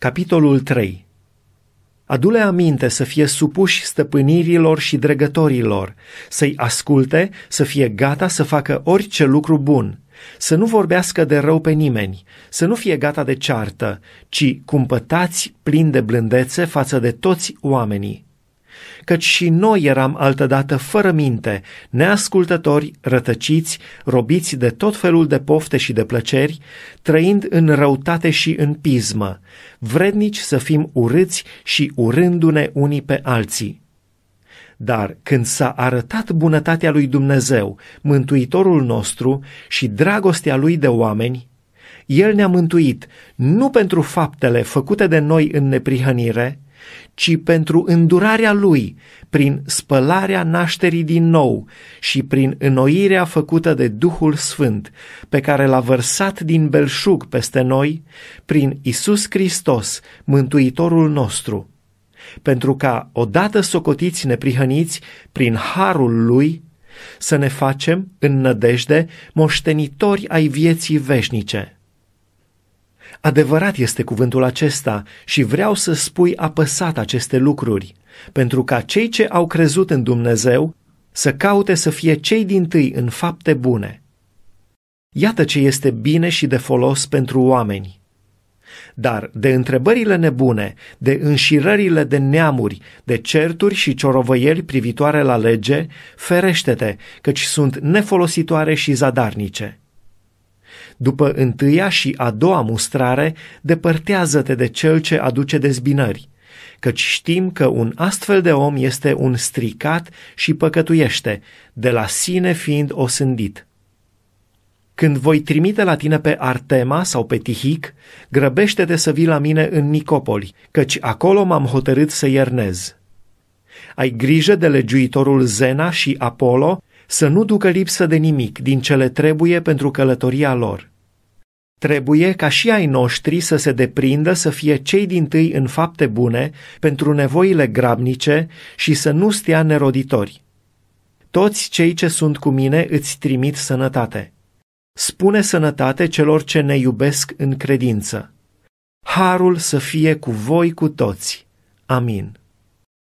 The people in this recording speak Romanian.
Capitolul 3 Adule aminte să fie supuși stăpânirilor și dregătorilor, să-i asculte, să fie gata să facă orice lucru bun, să nu vorbească de rău pe nimeni, să nu fie gata de ceartă, ci cumpătați plin de blândețe față de toți oamenii căci și noi eram altădată fără minte, neascultători, rătăciți, robiți de tot felul de pofte și de plăceri, trăind în răutate și în pismă, vrednici să fim urâți și urându-ne unii pe alții. Dar când s-a arătat bunătatea lui Dumnezeu, Mântuitorul nostru și dragostea lui de oameni, el ne-a mântuit nu pentru faptele făcute de noi în neprihănire, ci pentru îndurarea lui, prin spălarea nașterii din nou și prin înnoirea făcută de Duhul Sfânt, pe care l-a vărsat din belșug peste noi, prin Isus Hristos, Mântuitorul nostru, pentru ca, odată socotiți neprihăniți prin harul lui, să ne facem, în nădejde, moștenitori ai vieții veșnice Adevărat este cuvântul acesta și vreau să spui apăsat aceste lucruri, pentru ca cei ce au crezut în Dumnezeu să caute să fie cei din tâi în fapte bune. Iată ce este bine și de folos pentru oameni. Dar de întrebările nebune, de înșirările de neamuri, de certuri și ciorovăieli privitoare la lege, ferește-te, căci sunt nefolositoare și zadarnice. După întâia și a doua mustrare, depărtează-te de cel ce aduce dezbinări, căci știm că un astfel de om este un stricat și păcătuiește, de la sine fiind osândit. Când voi trimite la tine pe Artema sau pe Tihic, grăbește-te să vii la mine în Nicopoli, căci acolo m-am hotărât să iernez. Ai grijă de legiuitorul Zena și Apollo, să nu ducă lipsă de nimic din ce le trebuie pentru călătoria lor. Trebuie ca și ai noștri să se deprindă să fie cei din tâi în fapte bune pentru nevoile grabnice și să nu stea neroditori. Toți cei ce sunt cu mine îți trimit sănătate. Spune sănătate celor ce ne iubesc în credință. Harul să fie cu voi cu toți. Amin.